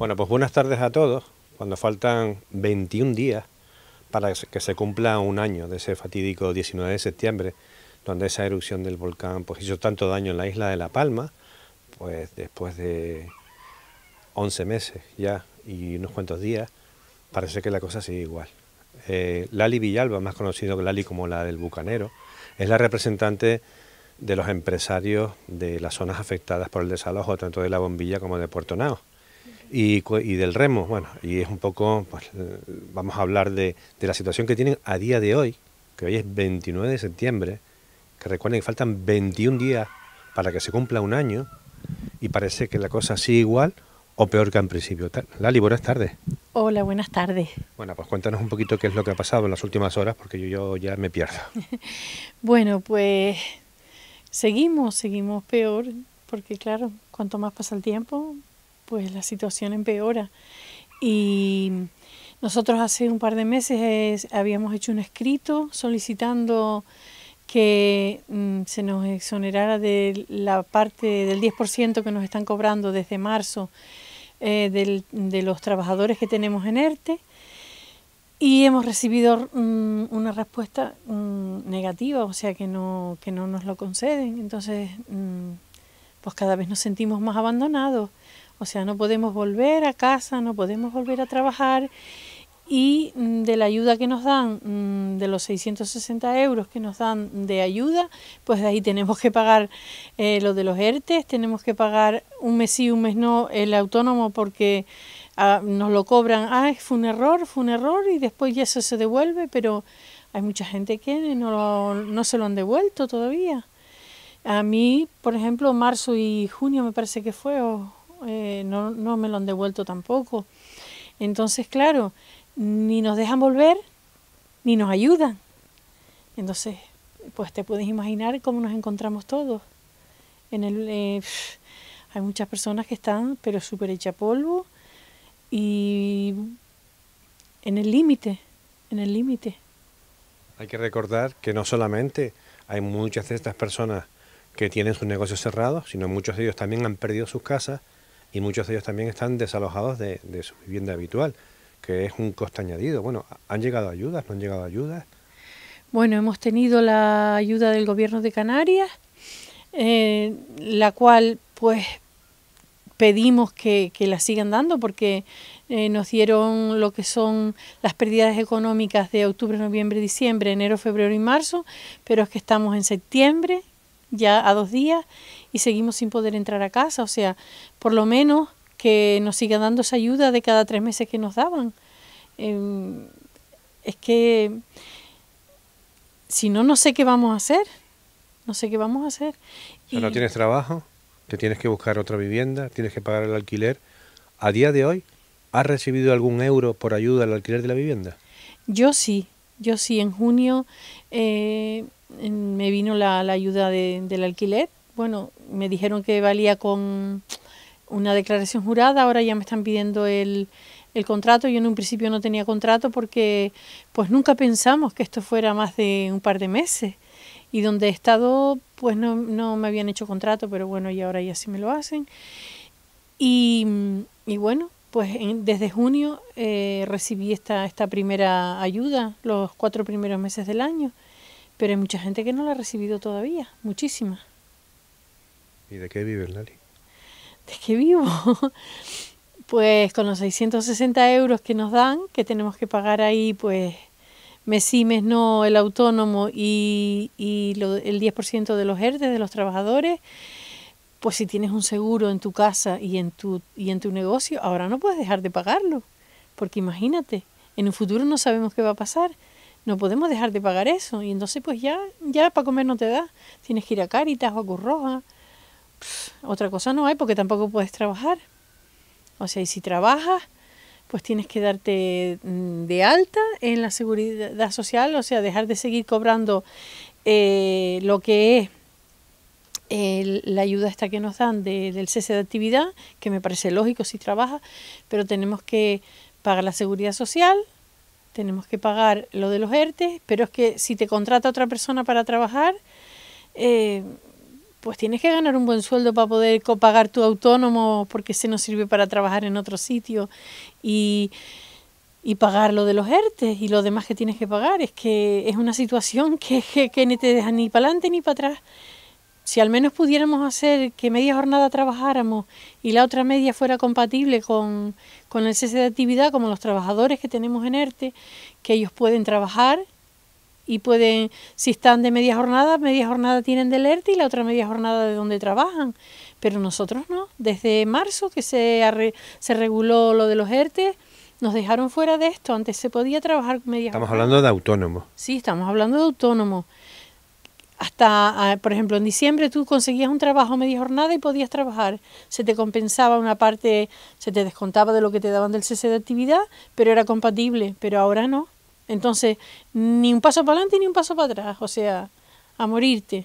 Bueno, pues buenas tardes a todos. Cuando faltan 21 días para que se cumpla un año de ese fatídico 19 de septiembre, donde esa erupción del volcán pues, hizo tanto daño en la isla de La Palma, pues después de 11 meses ya y unos cuantos días, parece que la cosa sigue igual. Eh, Lali Villalba, más conocido que Lali como la del Bucanero, es la representante de los empresarios de las zonas afectadas por el desalojo, tanto de La Bombilla como de Puerto Naos y, del remo. Bueno, y es un poco, pues, eh, vamos a hablar de, de, la situación que tienen a día de hoy, que hoy es 29 de septiembre, que recuerden que faltan 21 días para que se cumpla un año y parece que la cosa sigue igual o peor que en principio. Lali, buenas tarde Hola, buenas tardes. Bueno, pues cuéntanos un poquito qué es lo que ha pasado en las últimas horas, porque yo, yo ya me pierdo. bueno, pues seguimos, seguimos peor, porque claro, cuanto más pasa el tiempo, pues la situación empeora. Y nosotros hace un par de meses habíamos hecho un escrito solicitando que mm, se nos exonerara de la parte del 10% que nos están cobrando desde marzo eh, de los trabajadores que tenemos en ERTE y hemos recibido mm, una respuesta mm, negativa, o sea que no, que no nos lo conceden. Entonces, pues cada vez nos sentimos más abandonados o sea, no podemos volver a casa, no podemos volver a trabajar y mm, de la ayuda que nos dan, mm, de los 660 euros que nos dan de ayuda, pues de ahí tenemos que pagar eh, lo de los ERTES, tenemos que pagar un mes sí, un mes no el autónomo porque ah, nos lo cobran, ah, fue un error, fue un error y después ya eso se devuelve, pero hay mucha gente que no, no se lo han devuelto todavía. A mí, por ejemplo, marzo y junio me parece que fue, eh, no, me lo han devuelto tampoco. Entonces, claro, ni nos dejan volver, ni nos ayudan. Entonces, pues te puedes imaginar cómo nos encontramos todos. En el, eh, hay muchas personas que están, pero súper hecha polvo y en el límite, en el límite. Hay que recordar que no solamente hay muchas de estas personas que tienen sus negocios cerrados, sino muchos de ellos también han perdido sus casas y muchos de ellos también están desalojados de, su vivienda habitual, que es un coste añadido. Bueno, ¿han llegado ayudas? ¿No han llegado ayudas? Bueno, hemos tenido la ayuda del gobierno de Canarias, eh, la cual pues pedimos que, la sigan dando porque eh, nos dieron lo que son las pérdidas económicas de octubre, noviembre, diciembre, enero, febrero y marzo, pero es que estamos en septiembre, ya a dos días, y seguimos sin poder entrar a casa. O sea, por lo menos que nos siga dando esa ayuda de cada tres meses que nos daban. Em, es que si no, no sé qué vamos a hacer. No sé qué vamos a hacer. Y... no tienes trabajo, te tienes que buscar otra vivienda, tienes que pagar el alquiler. A día de hoy, ¿has recibido algún euro por ayuda al alquiler de la vivienda? Yo sí, yo sí. En junio eh, me vino la, la ayuda del alquiler bueno, me dijeron que valía con una declaración jurada, ahora ya me están pidiendo el, contrato. Yo en un principio no tenía contrato porque pues nunca pensamos que esto fuera más de un par de meses. Y donde he estado, pues no, me habían hecho contrato, pero bueno, y ahora ya sí me lo hacen. Y, bueno, pues desde junio eh, recibí esta, esta primera ayuda, los cuatro primeros meses del año, pero hay mucha gente que no la ha recibido todavía, muchísima. ¿Y de qué vive Lali? ¿De qué vivo? pues con los 660 euros que nos dan, que tenemos que pagar ahí, pues mes no el autónomo y, el 10% de los ERTE de los trabajadores, pues si tienes un seguro en tu casa y en tu, y en tu negocio, ahora no puedes dejar de pagarlo, porque imagínate, en un futuro no sabemos qué va a pasar, no podemos dejar de pagar eso, y entonces pues ya, ya para comer no te da, tienes que ir a Caritas, o a Curroja, otra cosa no hay porque tampoco puedes trabajar. O sea, y si trabajas, pues tienes que darte mm, de alta en la seguridad social, o sea, dejar de seguir cobrando eh, lo que es eh, la ayuda esta que nos dan del cese de actividad, que me parece lógico si trabajas, pero tenemos que pagar la seguridad social, tenemos que pagar lo de los ERTE, pero es que si te contrata otra persona para trabajar, eh, pues tienes que ganar un buen sueldo para poder pagar tu autónomo porque se nos sirve para trabajar en otro sitio y, pagar lo de los ERTE y lo demás que tienes que pagar. Es que es una situación que, que, ni te deja ni para adelante ni para atrás. Si al menos pudiéramos hacer que media jornada trabajáramos y la otra media fuera compatible con, con el cese de actividad, como los trabajadores que tenemos en ERTE, que ellos pueden trabajar y pueden, si están de media jornada, media jornada tienen del ERTE y la otra media jornada de donde trabajan. Pero nosotros no, desde marzo que se, se reguló lo de los ERTE, nos dejaron fuera de esto, antes se podía trabajar media Estamos hablando de autónomos. Sí, estamos hablando de autónomos. Hasta, ah, por ejemplo, en diciembre tú conseguías un trabajo media jornada y podías trabajar. Se te compensaba una parte, se te descontaba de lo que te daban del cese de actividad, pero era compatible, pero ahora no. Entonces, ni un paso para adelante ni un paso para atrás, o sea, a morirte.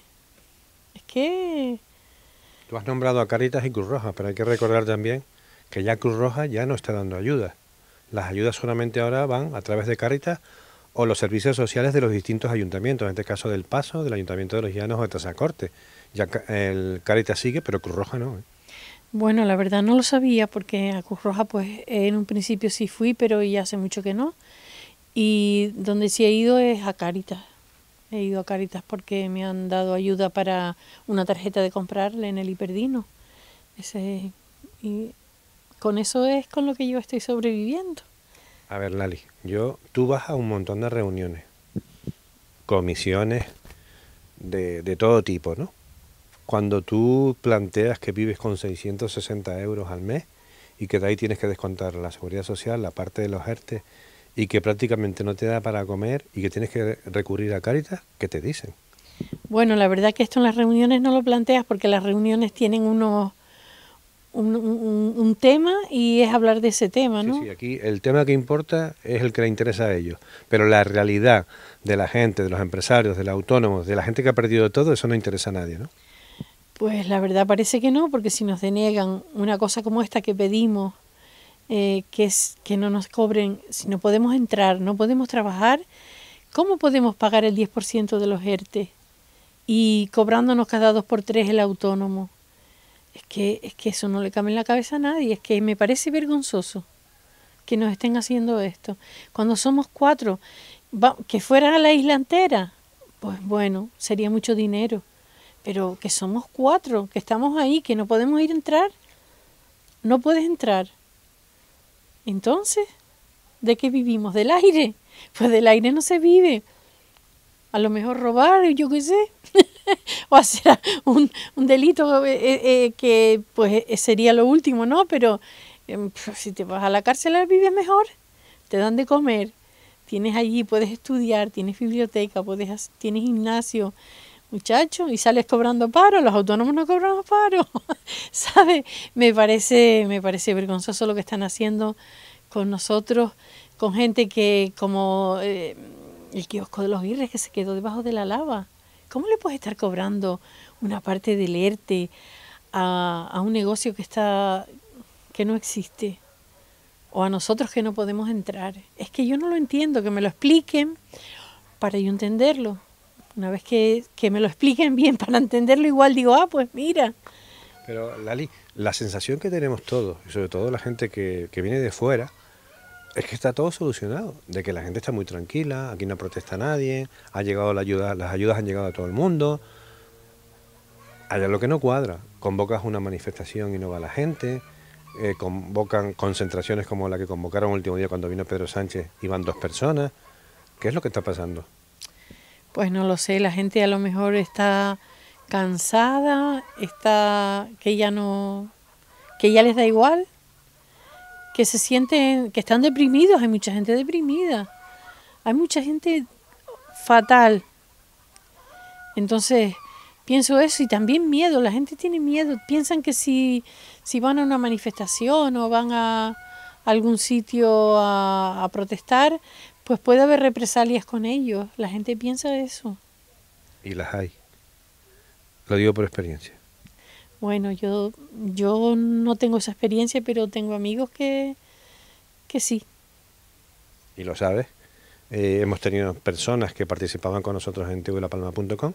Es que... Tú has nombrado a Caritas y Cruz Roja, pero hay que recordar también que ya Cruz Roja ya no está dando ayuda. Las ayudas solamente ahora van a través de Caritas o los servicios sociales de los distintos ayuntamientos, en este caso del Paso, del Ayuntamiento de los Llanos o de Tazacorte. Ya el Caritas sigue, pero Cruz Roja no. ¿eh? Bueno, la verdad no lo sabía porque a Cruz Roja pues en un principio sí fui, pero ya hace mucho que no. Y donde sí he ido es a Caritas. He ido a Caritas porque me han dado ayuda para una tarjeta de comprarle en el hiperdino. Ese, y con eso es con lo que yo estoy sobreviviendo. A ver, Lali, yo, tú vas a un montón de reuniones, comisiones de, de todo tipo, ¿no? Cuando tú planteas que vives con 660 euros al mes y que de ahí tienes que descontar la seguridad social, la parte de los ERTE, y que prácticamente no te da para comer y que tienes que recurrir a Caritas, ¿qué te dicen? Bueno, la verdad que esto en las reuniones no lo planteas porque las reuniones tienen unos un, tema y es hablar de ese tema, ¿no? Sí, sí, aquí el tema que importa es el que le interesa a ellos, pero la realidad de la gente, de los empresarios, de los autónomos, de la gente que ha perdido todo, eso no interesa a nadie, ¿no? Pues la verdad parece que no, porque si nos deniegan una cosa como esta que pedimos eh, que, es, que no nos cobren, si no podemos entrar, no podemos trabajar, ¿cómo podemos pagar el 10% de los ERTE? Y cobrándonos cada dos por tres el autónomo. Es que, es que eso no le cabe en la cabeza a nadie, es que me parece vergonzoso que nos estén haciendo esto. Cuando somos cuatro, que fueran a la isla entera, pues bueno, sería mucho dinero. Pero que somos cuatro, que estamos ahí, que no podemos ir a entrar, no puedes entrar. Entonces, ¿de qué vivimos? ¿Del aire? Pues del aire no se vive. A lo mejor robar, yo qué sé, o hacer un, delito eh, eh, eh, que pues sería lo último, ¿no? Pero em, pues, si te vas a la cárcel vives mejor, te dan de comer, tienes allí, puedes estudiar, tienes biblioteca, puedes, tienes gimnasio, muchacho, y sales cobrando paro, los autónomos no cobran paro, ¿sabes? Me parece, me parece vergonzoso lo que están haciendo con nosotros, con gente que, como eh, el kiosco de los guirres que se quedó debajo de la lava, ¿cómo le puedes estar cobrando una parte del ERTE a, a un negocio que está que no existe? o a nosotros que no podemos entrar. Es que yo no lo entiendo, que me lo expliquen para yo entenderlo. Una vez que, me lo expliquen bien para entenderlo, igual digo, ah, pues mira. Pero Lali, la sensación que tenemos todos, y sobre todo la gente que, viene de fuera, es que está todo solucionado, de que la gente está muy tranquila, aquí no protesta nadie, ha llegado la ayuda, las ayudas han llegado a todo el mundo. Allá lo que no cuadra, convocas una manifestación y no va la gente, eh, convocan concentraciones como la que convocaron el último día cuando vino Pedro Sánchez y van dos personas. ¿Qué es lo que está pasando? pues no lo sé, la gente a lo mejor está cansada, está que ya no que ya les da igual, que se sienten que están deprimidos, hay mucha gente deprimida. Hay mucha gente fatal. Entonces, pienso eso y también miedo, la gente tiene miedo, piensan que si si van a una manifestación o van a algún sitio a, a protestar, pues puede haber represalias con ellos. La gente piensa eso. Y las hay. Lo digo por experiencia. Bueno, yo, yo no tengo esa experiencia, pero tengo amigos que, que sí. Y lo sabes. Eh, hemos tenido personas que participaban con nosotros en tvlapalma.com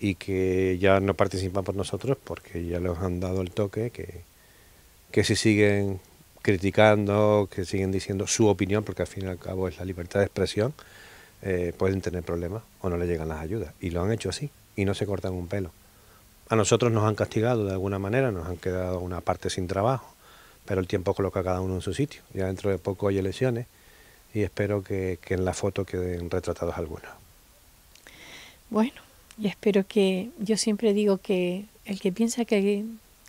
y que ya no participan por nosotros porque ya les han dado el toque que, que si siguen criticando, que siguen diciendo su opinión, porque al fin y al cabo es la libertad de expresión, eh, pueden tener problemas o no le llegan las ayudas. Y lo han hecho así, y no se cortan un pelo. A nosotros nos han castigado de alguna manera, nos han quedado una parte sin trabajo, pero el tiempo coloca a cada uno en su sitio. Ya dentro de poco hay elecciones y espero que, en la foto queden retratados algunos. Bueno, y espero que yo siempre digo que el que piensa que,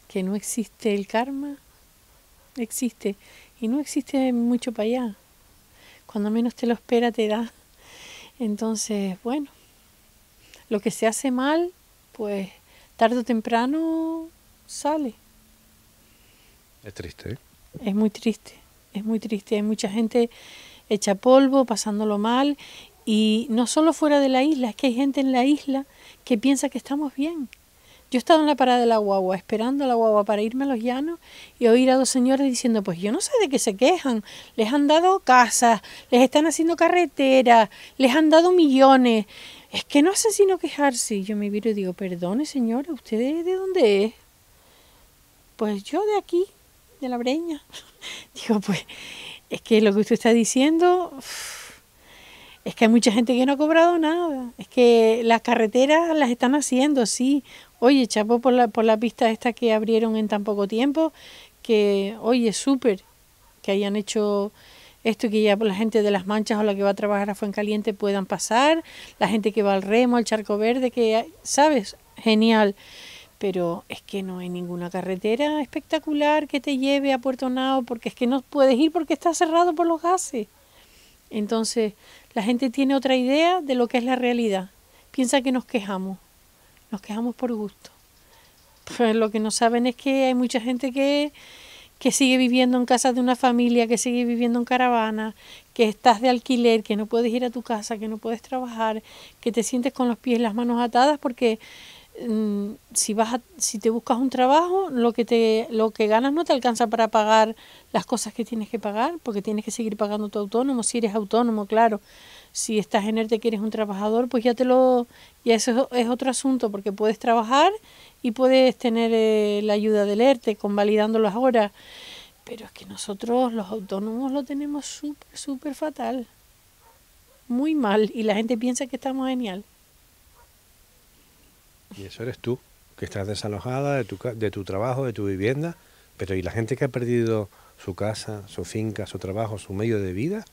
que no existe el karma, existe y no existe mucho para allá. Cuando menos te lo espera te da. Entonces, bueno, lo que se hace mal, pues tarde o temprano sale. Es triste. ¿eh? Es muy triste, es muy triste. Hay mucha gente hecha polvo, pasándolo mal. Y no solo fuera de la isla, es que hay gente en la isla que piensa que estamos bien. Yo he estado en la parada de la guagua, esperando a la guagua para irme a los llanos y oír a dos señores diciendo, pues yo no sé de qué se quejan, les han dado casas, les están haciendo carreteras, les han dado millones, es que no hacen sino quejarse. Y yo me viro y digo, perdone señora, ¿usted de, dónde es? Pues yo de aquí, de la breña. digo, pues es que lo que usted está diciendo... es que hay mucha gente que no ha cobrado nada. Es que las carreteras las están haciendo, así... Oye, chapo por la, por la pista esta que abrieron en tan poco tiempo, que oye, súper que hayan hecho esto que ya la gente de las manchas o la que va a trabajar a Fuencaliente puedan pasar, la gente que va al remo, al charco verde, que, ¿sabes? Genial. Pero es que no hay ninguna carretera espectacular que te lleve a Puerto Nao, porque es que no puedes ir porque está cerrado por los gases. Entonces, la gente tiene otra idea de lo que es la realidad. Piensa que nos quejamos nos quejamos por gusto. pues lo que no saben es que hay mucha gente que, que sigue viviendo en casa de una familia, que sigue viviendo en caravana, que estás de alquiler, que no puedes ir a tu casa, que no puedes trabajar, que te sientes con los pies y las manos atadas porque mm, si vas si te buscas un trabajo, lo que te lo que ganas no te alcanza para pagar las cosas que tienes que pagar, porque tienes que seguir pagando tu autónomo, si eres autónomo, claro. Si estás en ERTE que eres un trabajador, pues ya te lo ya eso es otro asunto porque puedes trabajar y puedes tener eh, la ayuda del ERTE convalidando ahora... Pero es que nosotros los autónomos lo tenemos súper, súper fatal. Muy mal. Y la gente piensa que estamos genial. Y eso eres tú, que estás desalojada de tu, de tu trabajo, de tu vivienda. Pero ¿y la gente que ha perdido su casa, su finca, su trabajo, su medio de vida?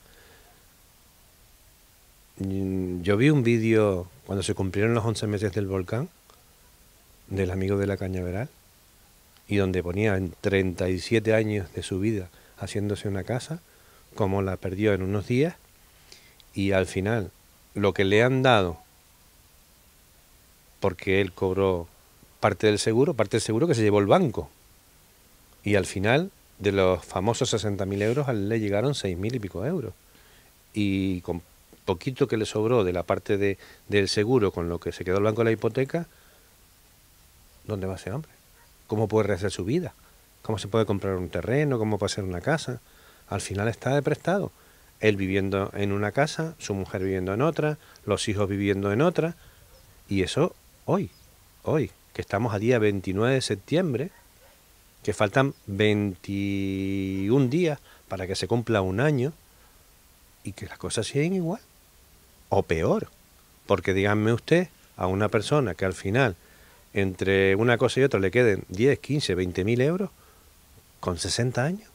Yo vi un vídeo cuando se cumplieron los 11 meses del volcán, del amigo de la cañaveral, y donde ponía en 37 años de su vida haciéndose una casa, como la perdió en unos días, y al final lo que le han dado, porque él cobró parte del seguro, parte del seguro que se llevó el banco, y al final de los famosos 60.000 euros le llegaron 6.000 y pico euros, y poquito que le sobró de la parte de, del seguro con lo que se quedó blanco banco la hipoteca, ¿dónde va ese hombre? ¿Cómo puede rehacer su vida? ¿Cómo se puede comprar un terreno? ¿Cómo puede hacer una casa? Al final está de prestado. Él viviendo en una casa, su mujer viviendo en otra, los hijos viviendo en otra. Y eso hoy, hoy, que estamos a día 29 de septiembre, que faltan 21 días para que se cumpla un año y que las cosas siguen igual o peor. Porque díganme usted a una persona que al final entre una cosa y otra le queden 10, 15, 20 mil euros con 60 años.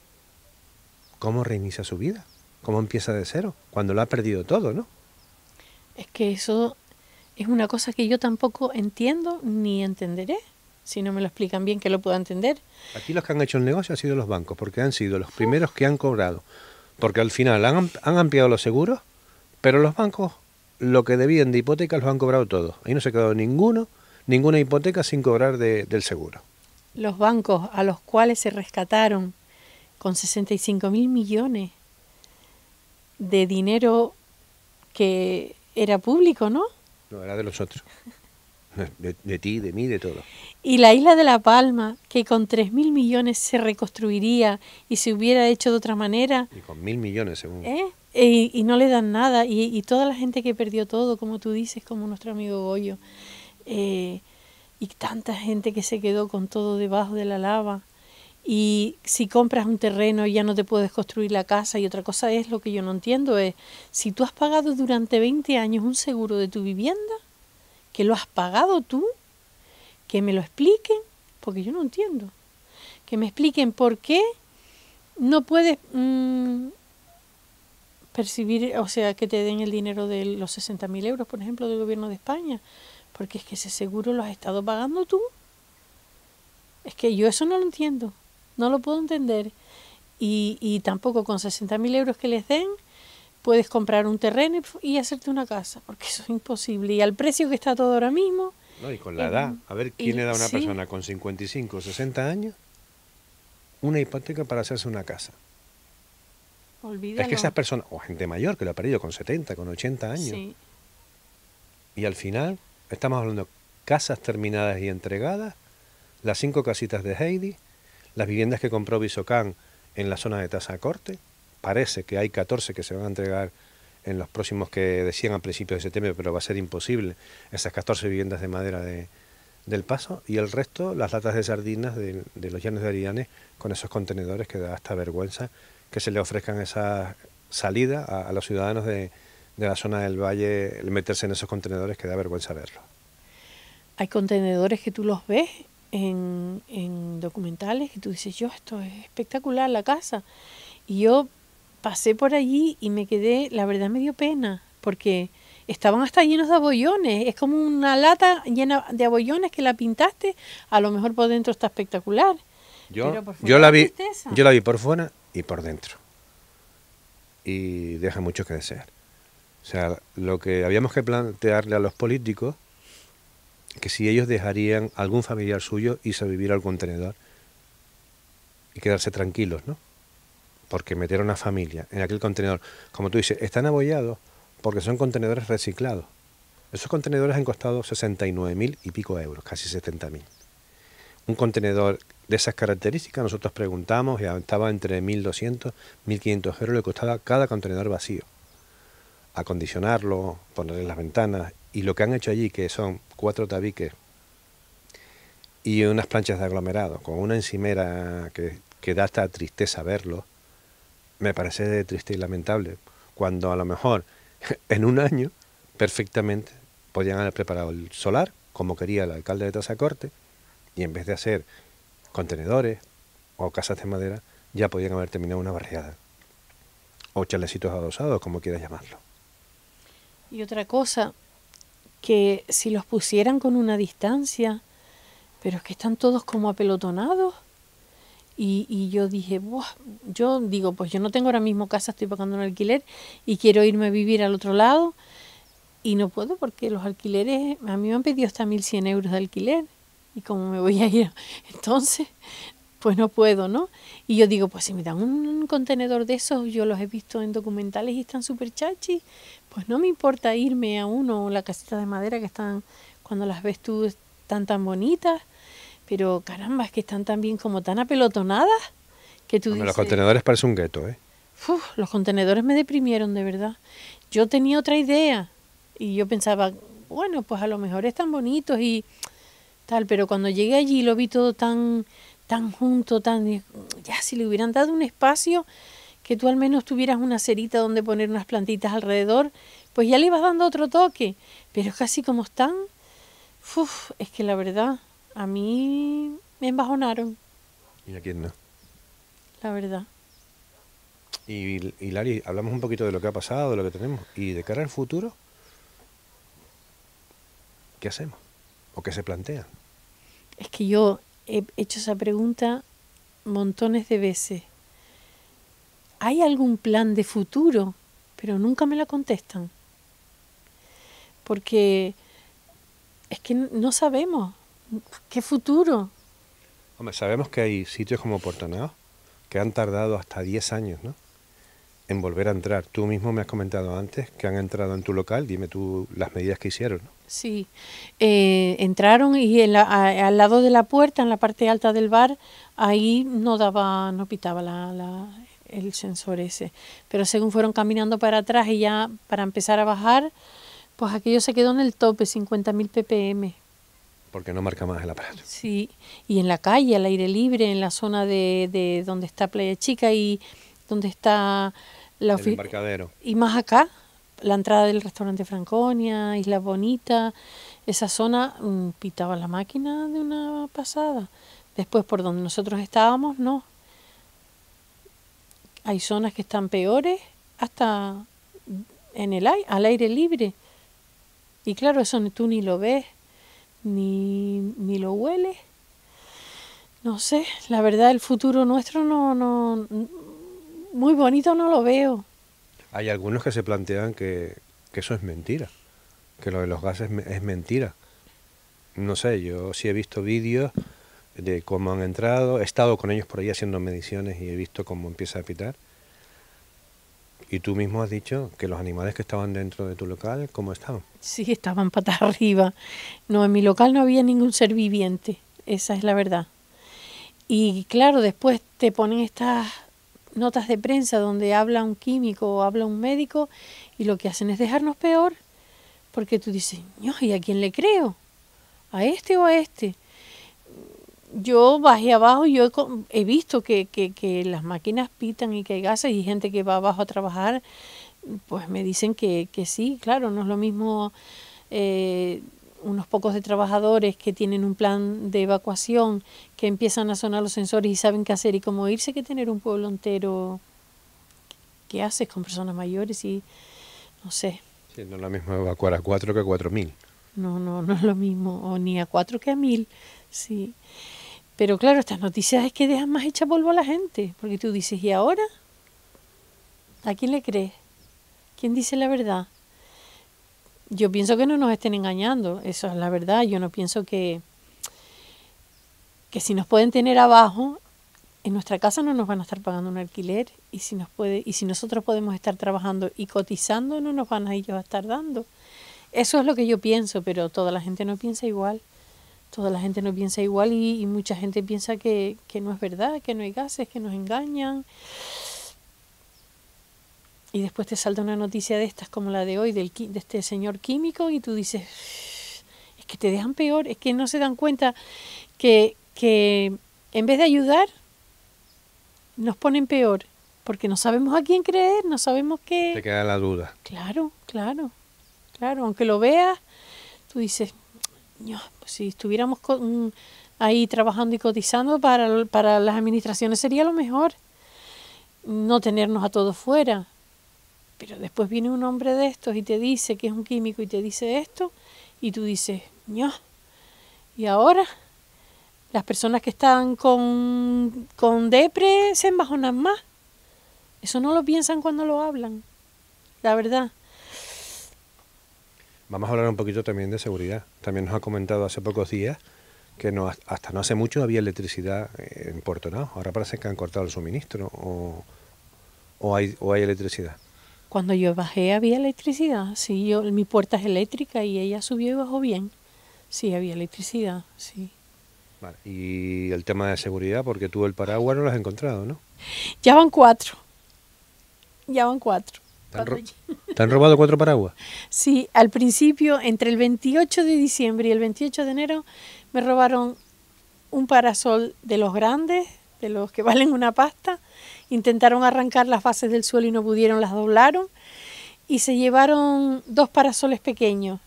¿Cómo reinicia su vida? ¿Cómo empieza de cero? Cuando lo ha perdido todo, ¿no? Es que eso es una cosa que yo tampoco entiendo ni entenderé. Si no me lo explican bien, que lo pueda entender. Aquí los que han hecho el negocio han sido los bancos, porque han sido los primeros que han cobrado. Porque al final han, han ampliado los seguros pero los bancos, lo que debían de hipoteca, los han cobrado todos. Ahí no se ha quedado ninguno, ninguna hipoteca sin cobrar del seguro. Los bancos a los cuales se rescataron con 65 mil millones de dinero que era público, ¿no? No, era de los otros. de, ti, de mí, de todo. Y la isla de La Palma, que con 3.000 millones se reconstruiría y se hubiera hecho de otra manera. Y con 1.000 millones, según. ¿Eh? Y, no le dan nada. Y, toda la gente que perdió todo, como tú dices, como nuestro amigo Goyo. Eh, y tanta gente que se quedó con todo debajo de la lava. Y si compras un terreno ya no te puedes construir la casa. Y otra cosa es, lo que yo no entiendo es, si tú has pagado durante 20 años un seguro de tu vivienda, que lo has pagado tú, que me lo expliquen, porque yo no entiendo. Que me expliquen por qué no puedes mm, percibir, o sea, que te den el dinero de los 60.000 euros, por ejemplo, del gobierno de España, porque es que ese seguro lo has estado pagando tú. Es que yo eso no lo entiendo, no lo puedo entender. Y, y tampoco con 60.000 euros que les den, puedes comprar un terreno y, hacerte una casa, porque eso es imposible. Y al precio que está todo ahora mismo... No, y con la eh, edad. A ver, ¿quién le da a una persona con 55, o 60 años una hipoteca para hacerse una casa? Olvídalo. Es que esas personas, o gente mayor que lo ha perdido con 70, con 80 años. Y al final, estamos hablando casas terminadas y entregadas, las cinco casitas de Heidi, las viviendas que compró Bisocán en la zona de Tasa Corte, parece que hay 14 que se van a entregar en los próximos que decían a principios de septiembre, pero va a ser imposible, esas 14 viviendas de madera de, del paso y el resto las latas de sardinas de, los llanos de Ariane, con esos contenedores que da hasta vergüenza que se le ofrezcan esa salida a, los ciudadanos de, la zona del valle, el meterse en esos contenedores que da vergüenza verlo. Hay contenedores que tú los ves en, documentales y tú dices, yo, esto es espectacular la casa. Y yo pasé por allí y me quedé, la verdad me dio pena, porque estaban hasta llenos de abollones. Es como una lata llena de abollones que la pintaste, a lo mejor por dentro está espectacular. Yo, yo, la, vi, yo la vi por fuera y por dentro. Y deja mucho que desear. O sea, lo que habíamos que plantearle a los políticos, que si ellos dejarían algún familiar suyo irse a vivir al contenedor y quedarse tranquilos, ¿no? porque metieron a una familia en aquel contenedor, como tú dices, están abollados porque son contenedores reciclados. Esos contenedores han costado 69.000 y pico euros, casi 70.000. Un contenedor de esas características, nosotros preguntamos, y estaba entre 1.200, 1.500 euros le costaba cada contenedor vacío. Acondicionarlo, ponerle las ventanas, y lo que han hecho allí, que son cuatro tabiques y unas planchas de aglomerado, con una encimera que da hasta tristeza verlo, me parece triste y lamentable, cuando a lo mejor en un año perfectamente podían haber preparado el solar, como quería el alcalde de Tazacorte, y en vez de hacer contenedores o casas de madera, ya podían haber terminado una barriada. O chalecitos adosados, como quieras llamarlo. Y otra cosa, que si los pusieran con una distancia, pero es que están todos como apelotonados. Y, yo dije, Buah. yo digo, pues yo no tengo ahora mismo casa, estoy pagando un alquiler y quiero irme a vivir al otro lado. Y no puedo porque los alquileres, a mí me han pedido hasta 1.100 euros de alquiler. ¿Y como me voy a ir? Entonces, pues no puedo, ¿no? Y yo digo, pues si me dan un contenedor de esos, yo los he visto en documentales y están súper chachi pues no me importa irme a uno o la casita de madera que están, cuando las ves tú, están tan bonitas. Pero caramba, es que están tan bien como tan apelotonadas que tú Los contenedores parece un gueto, ¿eh? Uf, los contenedores me deprimieron, de verdad. Yo tenía otra idea y yo pensaba, bueno, pues a lo mejor están bonitos y tal, pero cuando llegué allí lo vi todo tan, tan junto, tan. Ya, si le hubieran dado un espacio que tú al menos tuvieras una cerita donde poner unas plantitas alrededor, pues ya le ibas dando otro toque. Pero es casi como están, uf, es que la verdad a mí me embajonaron. ¿Y a quién no? La verdad. Y, Lari, hablamos un poquito de lo que ha pasado, de lo que tenemos. ¿Y de cara al futuro? ¿Qué hacemos? ¿O qué se plantea? Es que yo he hecho esa pregunta montones de veces. ¿Hay algún plan de futuro? Pero nunca me la contestan. Porque es que no sabemos. ¿Qué futuro? Hombre, sabemos que hay sitios como Portoneo que han tardado hasta 10 años, ¿no? En volver a entrar. Tú mismo me has comentado antes que han entrado en tu local. Dime tú las medidas que hicieron, Sí, eh, entraron y al lado de la puerta, en la parte alta del bar, ahí no daba, no pitaba el sensor ese. Pero según fueron caminando para atrás y ya para empezar a bajar, pues aquello se quedó en el tope, 50.000 ppm. Porque no marca más el aparato. Sí, y en la calle, al aire libre, en la zona de, de donde está Playa Chica y donde está la el embarcadero. Y más acá, la entrada del restaurante Franconia, Isla Bonita, esa zona mm, pitaba la máquina de una pasada. Después, por donde nosotros estábamos, no. Hay zonas que están peores hasta en el al aire libre. Y claro, eso tú ni lo ves ni, ni lo huele. No sé, la verdad el futuro nuestro no, no, muy bonito no lo veo. Hay algunos que se plantean que, que eso es mentira, que lo de los gases es mentira. No sé, yo sí he visto vídeos de cómo han entrado, he estado con ellos por ahí haciendo mediciones y he visto cómo empieza a pitar. Y tú mismo has dicho que los animales que estaban dentro de tu local, ¿cómo estaban? Sí, estaban patas arriba. No, en mi local no había ningún ser viviente, esa es la verdad. Y claro, después te ponen estas notas de prensa donde habla un químico o habla un médico y lo que hacen es dejarnos peor porque tú dices, ¿y a quién le creo? ¿A este o a este? yo bajé abajo, yo he, visto que, que, que, las máquinas pitan y que hay gases y gente que va abajo a trabajar, pues me dicen que, que sí, claro, no es lo mismo eh, unos pocos de trabajadores que tienen un plan de evacuación, que empiezan a sonar los sensores y saben qué hacer y cómo irse, que tener un pueblo entero qué haces con personas mayores y no sé. no es lo mismo evacuar a cuatro que a cuatro mil. No, no, no es lo mismo, o ni a cuatro que a mil, sí. Pero claro, estas noticias es que dejan más hecha polvo a la gente, porque tú dices, ¿y ahora? ¿A quién le crees? ¿Quién dice la verdad? Yo pienso que no nos estén engañando, eso es la verdad. Yo no pienso que, que si nos pueden tener abajo, en nuestra casa no nos van a estar pagando un alquiler y si, nos puede, y si nosotros podemos estar trabajando y cotizando, no nos van a ellos a estar dando. Eso es lo que yo pienso, pero toda la gente no piensa igual toda la gente no piensa igual y, mucha gente piensa que, no es verdad, que no hay gases, que nos engañan. Y después te salta una noticia de estas como la de hoy, del, de este señor químico, y tú dices, es que te dejan peor, es que no se dan cuenta que, que en vez de ayudar, nos ponen peor, porque no sabemos a quién creer, no sabemos qué... Te queda la duda. Claro, claro, claro, aunque lo veas, tú dices, si estuviéramos mm, ahí trabajando y cotizando para, las administraciones sería lo mejor. No tenernos a todos fuera. Pero después viene un hombre de estos y te dice que es un químico y te dice esto y tú dices, no. Y ahora las personas que están con, con depre se embajonan más. Eso no lo piensan cuando lo hablan, la verdad. Vamos a hablar un poquito también de seguridad. También nos ha comentado hace pocos días que no, hasta no hace mucho había electricidad en Puerto Nao. Ahora parece que han cortado el suministro o, hay, electricidad. Cuando yo bajé había electricidad. Sí, yo, mi puerta es eléctrica y ella subió y bajó bien. Sí, había electricidad, sí. Y el tema de seguridad, porque tú el paraguas no lo has encontrado, ¿no? Ya van cuatro. Ya van cuatro. ¿Te han, robado cuatro paraguas? Sí, al principio, entre el 28 de diciembre y el 28 de enero, me robaron un parasol de los grandes, de los que valen una pasta. Intentaron arrancar las bases del suelo y no pudieron, las doblaron. Y se llevaron dos parasoles pequeños,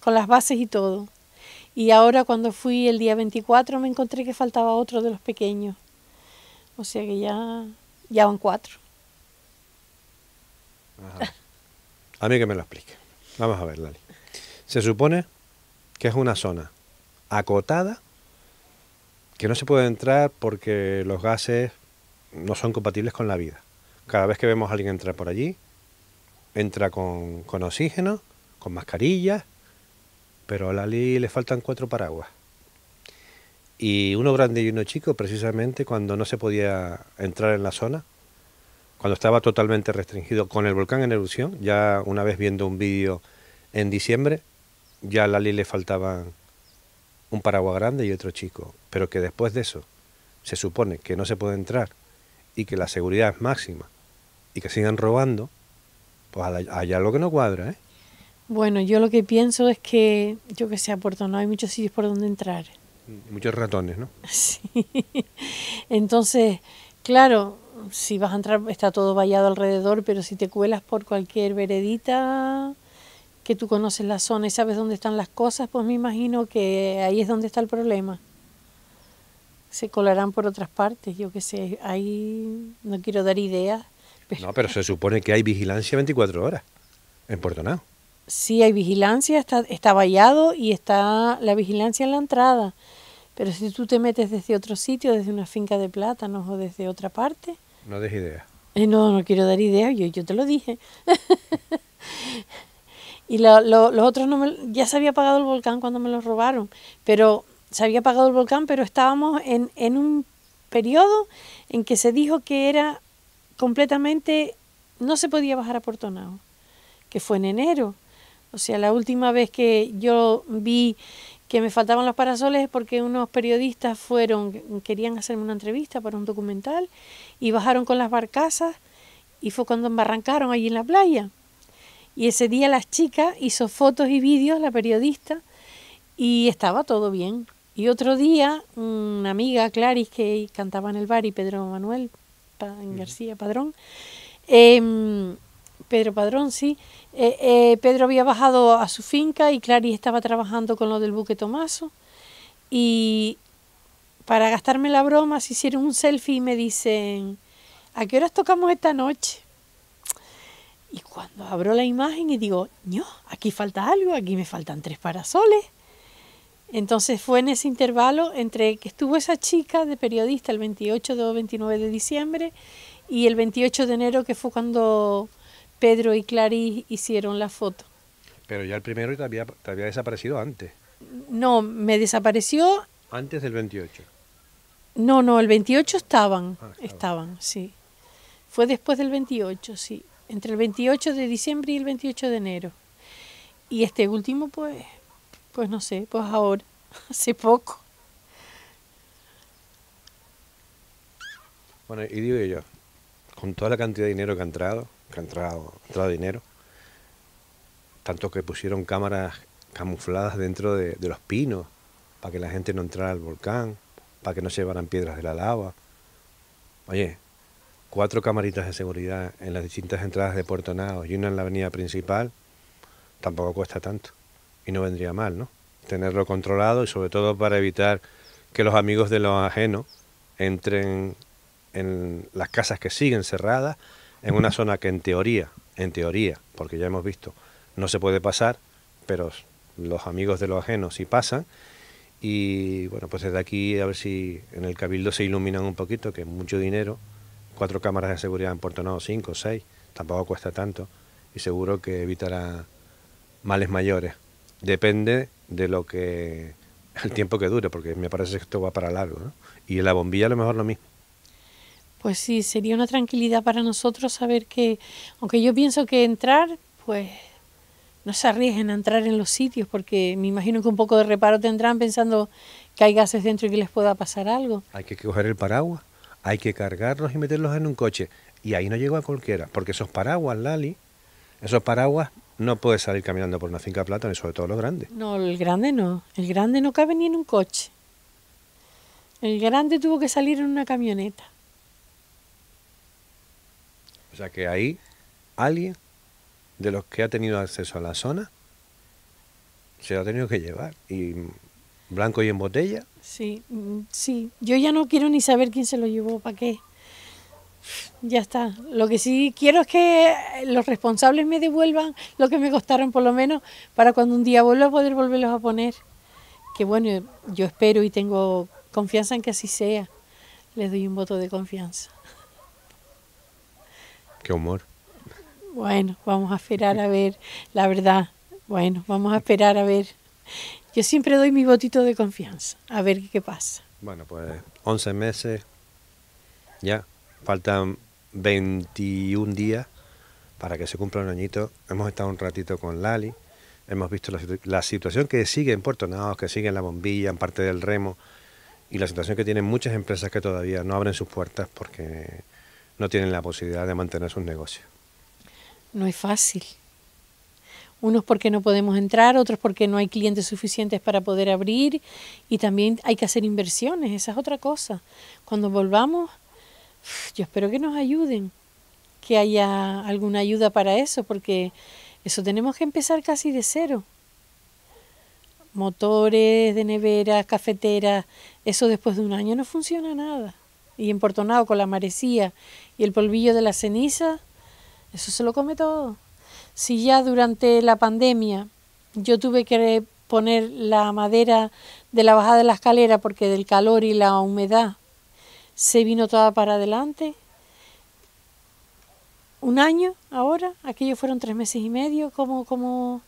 con las bases y todo. Y ahora cuando fui el día 24 me encontré que faltaba otro de los pequeños. O sea que ya, ya van cuatro. A mí que me lo explique. Vamos a ver, Lali. Se supone que es una zona acotada que no se puede entrar porque los gases no son compatibles con la vida. Cada vez que vemos a alguien entrar por allí, entra con, con oxígeno, con mascarillas, pero a Lali le faltan cuatro paraguas. Y uno grande y uno chico, precisamente cuando no se podía entrar en la zona, cuando estaba totalmente restringido con el volcán en erupción, ya una vez viendo un vídeo en diciembre, ya a Lali le faltaban un paraguas grande y otro chico, pero que después de eso se supone que no se puede entrar y que la seguridad es máxima y que sigan robando, pues allá lo que no cuadra, ¿eh? Bueno, yo lo que pienso es que, yo que sé, a Puerto no hay muchos sitios por donde entrar. Muchos ratones, ¿no? Sí. Entonces, claro, si vas a entrar está todo vallado alrededor, pero si te cuelas por cualquier veredita que tú conoces la zona y sabes dónde están las cosas, pues me imagino que ahí es donde está el problema. Se colarán por otras partes, yo qué sé, ahí no quiero dar ideas. No, pero se supone que hay vigilancia 24 horas en Puerto Nao. Sí, hay vigilancia, está, está vallado y está la vigilancia en la entrada. Pero si tú te metes desde otro sitio, desde una finca de plátanos o desde otra parte, no des idea. Eh, no, no quiero dar idea, yo, yo te lo dije. y los otros no ya se había apagado el volcán cuando me lo robaron, pero se había apagado el volcán, pero estábamos en, en un periodo en que se dijo que era completamente, no se podía bajar a Portonao, que fue en enero. O sea, la última vez que yo vi que me faltaban los parasoles porque unos periodistas fueron, querían hacerme una entrevista para un documental y bajaron con las barcazas y fue cuando me allí en la playa. Y ese día las chicas hizo fotos y vídeos, la periodista, y estaba todo bien. Y otro día, una amiga, Claris, que cantaba en el bar, y Pedro Manuel García Padrón, em, Pedro Padrón, sí, eh, eh, Pedro había bajado a su finca y Clary estaba trabajando con lo del buque Tomaso. Y para gastarme la broma, se hicieron un selfie y me dicen, ¿a qué horas tocamos esta noche? Y cuando abro la imagen y digo, no, aquí falta algo, aquí me faltan tres parasoles. Entonces fue en ese intervalo entre que estuvo esa chica de periodista el 28 o 29 de diciembre y el 28 de enero que fue cuando Pedro y Clary hicieron la foto. Pero ya el primero te había, desaparecido antes. No, me desapareció... Antes del 28. No, no, el 28 estaban, ah, estaban, sí. Fue después del 28, sí. Entre el 28 de diciembre y el 28 de enero. Y este último, pues, pues no sé, pues ahora, hace poco. Bueno, y digo yo, con toda la cantidad de dinero que ha entrado, que ha entrado, dinero. Tanto que pusieron cámaras camufladas dentro de, los pinos para que la gente no entrara al volcán, para que no se llevaran piedras de la lava. Oye, cuatro camaritas de seguridad en las distintas entradas de Puerto y una en la avenida principal, tampoco cuesta tanto. Y no vendría mal, ¿no? Tenerlo controlado y sobre todo para evitar que los amigos de los ajenos entren en las casas que siguen cerradas en una zona que en teoría, en teoría, porque ya hemos visto, no se puede pasar, pero los amigos de los ajenos sí pasan. Y bueno, pues desde aquí a ver si en el Cabildo se iluminan un poquito, que es mucho dinero, cuatro cámaras de seguridad en Puerto Nuevo, cinco, seis, tampoco cuesta tanto, y seguro que evitará males mayores. Depende de lo que el tiempo que dure, porque me parece que esto va para largo, ¿no? Y la bombilla a lo mejor lo mismo pues sí, sería una tranquilidad para nosotros saber que, aunque yo pienso que entrar, pues no se arriesguen a entrar en los sitios, porque me imagino que un poco de reparo tendrán pensando que hay gases dentro y que les pueda pasar algo. Hay que coger el paraguas, hay que cargarlos y meterlos en un coche. Y ahí no llegó a cualquiera, porque esos paraguas, Lali, esos paraguas no puede salir caminando por una finca plata, ni sobre todo los grandes. No, el grande no. El grande no cabe ni en un coche. El grande tuvo que salir en una camioneta sea que ahí alguien de los que ha tenido acceso a la zona se lo ha tenido que llevar. Y blanco y en botella. Sí, mm, sí. Yo ya no quiero ni saber quién se lo llevó, para qué. Ya está. Lo que sí quiero es que los responsables me devuelvan lo que me costaron, por lo menos, para cuando un día vuelva a poder volverlos a poner. Que bueno, yo espero y tengo confianza en que así sea. Les doy un voto de confianza. Qué humor. Bueno, vamos a esperar a ver, la verdad. Bueno, vamos a esperar a ver. Yo siempre doy mi votito de confianza, a ver qué pasa. Bueno, pues 11 meses, ya, faltan 21 días para que se cumpla un añito. Hemos estado un ratito con Lali, hemos visto la, situación que sigue en Puerto Naos, que sigue en La Bombilla, en parte del Remo, y la situación que tienen muchas empresas que todavía no abren sus puertas porque no tienen la posibilidad de mantener sus negocios. No es fácil. Unos porque no podemos entrar, otros porque no hay clientes suficientes para poder abrir y también hay que hacer inversiones, esa es otra cosa. Cuando volvamos, yo espero que nos ayuden, que haya alguna ayuda para eso, porque eso tenemos que empezar casi de cero. Motores de neveras, cafeteras, eso después de un año no funciona nada y emportonado con la marecía y el polvillo de la ceniza, eso se lo come todo. Si ya durante la pandemia yo tuve que poner la madera de la bajada de la escalera porque del calor y la humedad se vino toda para adelante, un año ahora, aquellos fueron tres meses y medio, como, como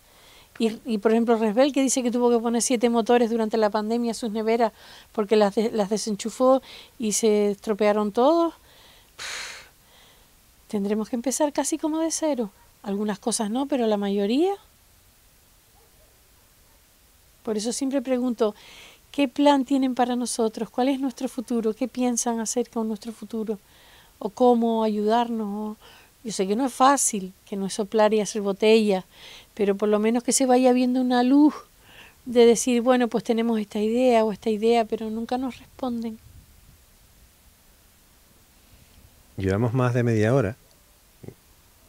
y, por ejemplo, Resbel, que dice que tuvo que poner siete motores durante la pandemia a sus neveras porque las, las desenchufó y se estropearon todos. tendremos que empezar casi como de cero. Algunas cosas no, pero la mayoría. Por eso siempre pregunto, ¿qué plan tienen para nosotros? ¿Cuál es nuestro futuro? ¿Qué piensan hacer con nuestro futuro? ¿O cómo ayudarnos? Yo sé que no es fácil, que no es soplar y hacer botella, pero por lo menos que se vaya viendo una luz de decir, bueno, pues tenemos esta idea o esta idea, pero nunca nos responden. Llevamos más de media hora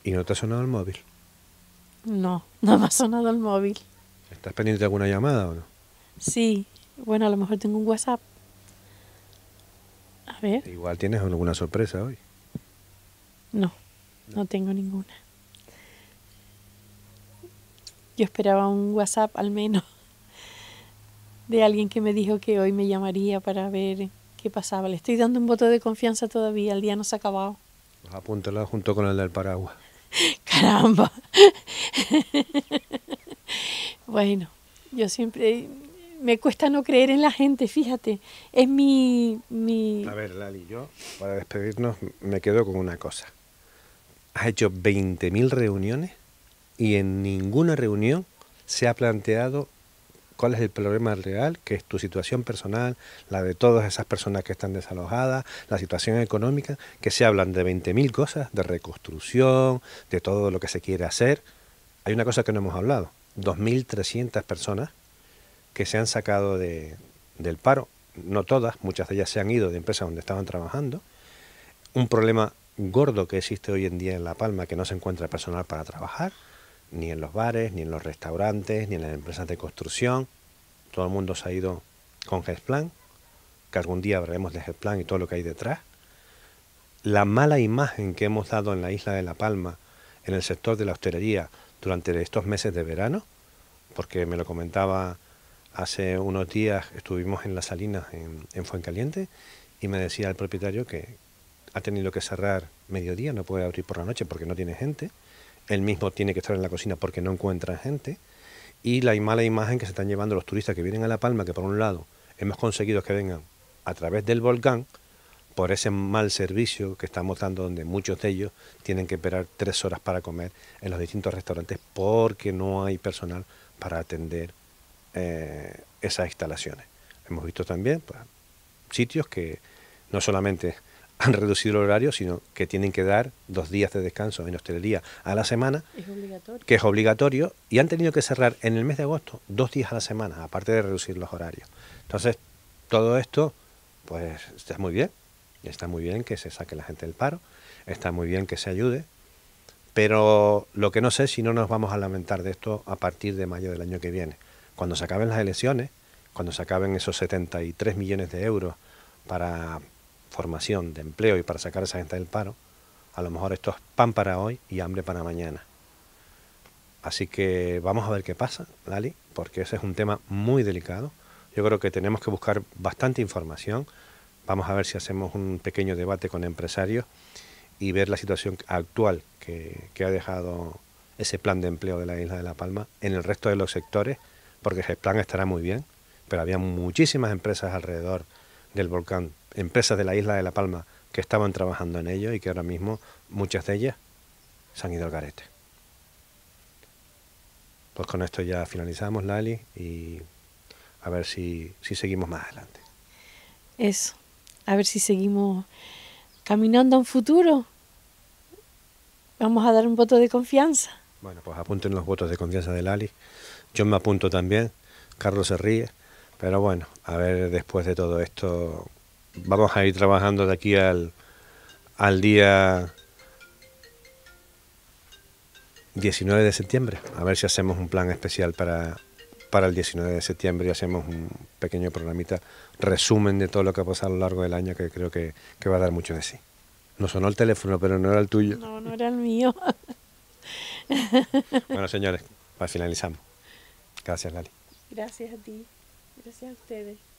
y no te ha sonado el móvil. No, no me ha sonado el móvil. ¿Estás pendiente de alguna llamada o no? Sí, bueno, a lo mejor tengo un WhatsApp. A ver. Igual tienes alguna sorpresa hoy. no, no tengo ninguna. Yo esperaba un WhatsApp al menos de alguien que me dijo que hoy me llamaría para ver qué pasaba. Le estoy dando un voto de confianza todavía, el día no se ha acabado. Pues Apúntala junto con el del paraguas. Caramba. bueno, yo siempre me cuesta no creer en la gente, fíjate. Es mi, mi... A ver, Lali, yo para despedirnos me quedo con una cosa. Has hecho 20.000 reuniones y en ninguna reunión se ha planteado cuál es el problema real, que es tu situación personal, la de todas esas personas que están desalojadas, la situación económica, que se hablan de 20.000 cosas, de reconstrucción, de todo lo que se quiere hacer. Hay una cosa que no hemos hablado, 2.300 personas que se han sacado de, del paro, no todas, muchas de ellas se han ido de empresas donde estaban trabajando, un problema gordo que existe hoy en día en La Palma, que no se encuentra personal para trabajar, ni en los bares, ni en los restaurantes, ni en las empresas de construcción. Todo el mundo se ha ido con Gesplan, que algún día hablaremos de Gesplan y todo lo que hay detrás. La mala imagen que hemos dado en la isla de La Palma, en el sector de la hostelería, durante estos meses de verano, porque me lo comentaba hace unos días, estuvimos en Las Salinas, en, en Fuencaliente, y me decía el propietario que ha tenido que cerrar mediodía, no puede abrir por la noche porque no tiene gente él mismo tiene que estar en la cocina porque no encuentra gente, y la mala imagen que se están llevando los turistas que vienen a La Palma, que por un lado hemos conseguido que vengan a través del volcán, por ese mal servicio que estamos dando, donde muchos de ellos tienen que esperar tres horas para comer en los distintos restaurantes porque no hay personal para atender eh, esas instalaciones. Hemos visto también pues, sitios que no solamente han reducido el horario, sino que tienen que dar dos días de descanso en hostelería a la semana, que es obligatorio, y han tenido que cerrar en el mes de agosto dos días a la semana, aparte de reducir los horarios. Entonces, todo esto, pues está muy bien, está muy bien que se saque la gente del paro, está muy bien que se ayude, pero lo que no sé es si no nos vamos a lamentar de esto a partir de mayo del año que viene, cuando se acaben las elecciones, cuando se acaben esos 73 millones de euros para formación, de empleo y para sacar a esa gente del paro, a lo mejor esto es pan para hoy y hambre para mañana. Así que vamos a ver qué pasa, Lali, porque ese es un tema muy delicado. Yo creo que tenemos que buscar bastante información. Vamos a ver si hacemos un pequeño debate con empresarios y ver la situación actual que, que ha dejado ese plan de empleo de la isla de La Palma en el resto de los sectores, porque ese plan estará muy bien, pero había muchísimas empresas alrededor del volcán, empresas de la isla de La Palma que estaban trabajando en ello y que ahora mismo muchas de ellas se han ido al garete. Pues con esto ya finalizamos, Lali, y a ver si, si seguimos más adelante. Eso, a ver si seguimos caminando a un futuro. Vamos a dar un voto de confianza. Bueno, pues apunten los votos de confianza de Lali. Yo me apunto también. Carlos se ríe. Pero bueno, a ver después de todo esto, vamos a ir trabajando de aquí al, al día 19 de septiembre. A ver si hacemos un plan especial para, el 19 de septiembre y hacemos un pequeño programita, resumen de todo lo que ha pasado a lo largo del año que creo que, va a dar mucho de sí. No sonó el teléfono, pero no era el tuyo. No, no era el mío. bueno, señores, pues finalizamos. Gracias, Lali. Gracias a ti. Gracias a ustedes.